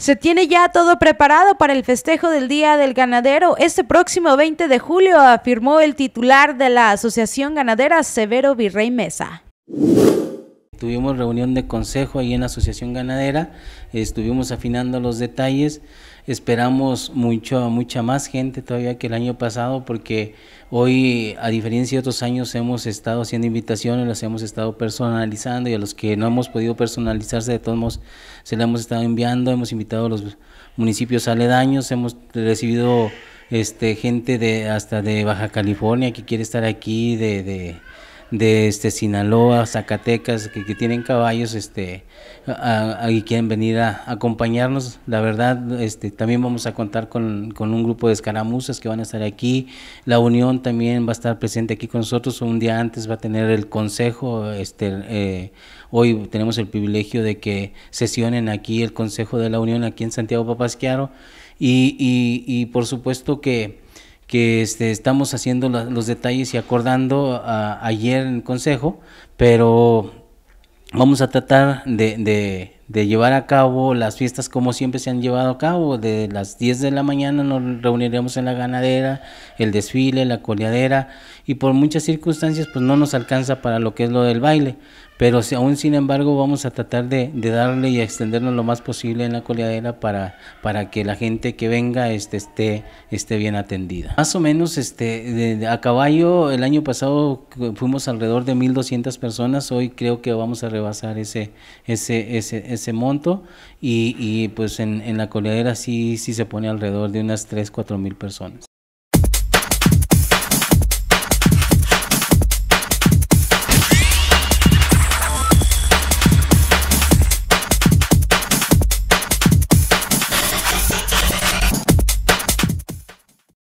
Se tiene ya todo preparado para el festejo del Día del Ganadero este próximo 20 de julio, afirmó el titular de la Asociación Ganadera Severo Virrey Mesa tuvimos reunión de consejo ahí en la Asociación Ganadera, estuvimos afinando los detalles, esperamos mucho, mucha más gente todavía que el año pasado porque hoy, a diferencia de otros años, hemos estado haciendo invitaciones, las hemos estado personalizando y a los que no hemos podido personalizarse, de todos modos, se le hemos estado enviando, hemos invitado a los municipios aledaños, hemos recibido este gente de hasta de Baja California que quiere estar aquí, de de este Sinaloa, Zacatecas, que, tienen caballos, este, y quieren venir a, acompañarnos. La verdad, este, también vamos a contar con, un grupo de escaramuzas que van a estar aquí. La Unión también va a estar presente aquí con nosotros. Un día antes va a tener el consejo. Este, eh, hoy tenemos el privilegio de que sesionen aquí el consejo de la Unión aquí en Santiago Papasquiaro. Y, y por supuesto que que este, estamos haciendo los detalles y acordando ah, ayer en el consejo, pero vamos a tratar de de llevar a cabo las fiestas como siempre se han llevado a cabo. De las 10 de la mañana nos reuniremos en la ganadera, el desfile, la coleadera y por muchas circunstancias pues no nos alcanza para lo que es lo del baile. Pero si, aún sin embargo vamos a tratar de, de, darle y extendernos lo más posible en la coleadera para, para que la gente que venga este, esté, esté bien atendida. Más o menos este, a caballo el año pasado fuimos alrededor de 1.200 personas, hoy creo que vamos a rebasar ese, ese, ese ese monto y, pues en, la coladera sí, sí se pone alrededor de unas 3, 4 mil personas.